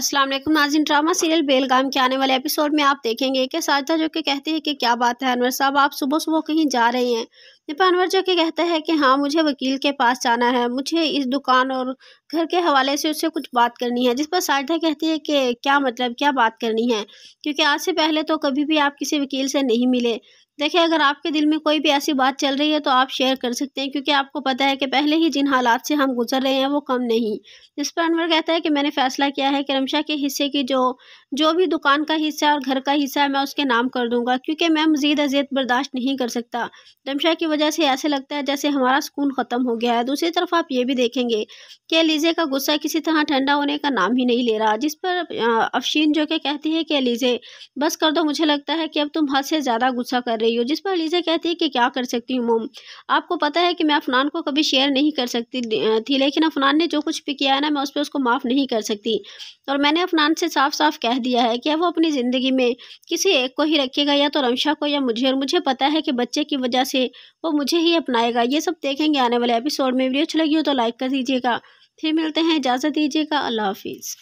Aslam Nazin drama serial Belgaam के आने वाले एपिसोड में आप देखेंगे कि साजदा जो कि कहते हैं कि क्या बात है अनवर साहब आप सुबह सुबह कहीं जा रहे हैं दीपा अनवर जो कि कहता है कि हाँ मुझे वकील के पास जाना है मुझे इस दुकान और घर के हवाले से उससे कुछ बात करनी है जिस पर साजदा कहती है कि क्या मतलब क्या बात करनी है क्योंकि आज से पहले तो कभी भी आप किसी वकील से नहीं मिले देखिए अगर आपके दिल में कोई भी ऐसी बात चल रही है तो आप शेयर कर सकते हैं क्योंकि आपको पता है कि पहले ही जिन हालात से हम गुजर रहे हैं वो कम नहीं जिस पर अनवर कहता है कि मैंने फैसला किया है कि रमशा के हिस्से की जो जो भी दुकान का हिस्सा और घर का हिस्सा है मैं उसके नाम कर दूंगा क्योंकि मैं मजीद अजियत बर्दाश्त नहीं कर सकता रमशा की वजह से ऐसे लगता है जैसे हमारा सुकून ख़त्म हो गया है दूसरी तरफ आप ये भी देखेंगे कि एलिजे का गुस्सा किसी तरह ठंडा होने का नाम ही नहीं ले रहा जिस पर अफशीन जो कि कहती है कि एलिजे बस कर दो मुझे लगता है कि अब तुम हद से ज़्यादा गुस्सा कर रही हो जिस पर एलिजे कहती है कि क्या कर सकती हूँ मोम आपको पता है कि मैं अफनान को कभी शेयर नहीं कर सकती थी लेकिन अफनान ने जो कुछ भी किया है ना मैं उस पर उसको माफ़ नहीं कर सकती और मैंने अफनान से साफ साफ कह दिया है कि वो अपनी ज़िंदगी में किसी एक को ही रखेगा या तो रमशा को या मुझे और मुझे पता है कि बच्चे की वजह से वो मुझे ही अपनाएगा ये सब देखेंगे आने वाले एपिसोड में वीडियो अच्छी लगी हो तो लाइक कर दीजिएगा फिर मिलते हैं इजाज़त दीजिएगा अल्लाह हाफिज़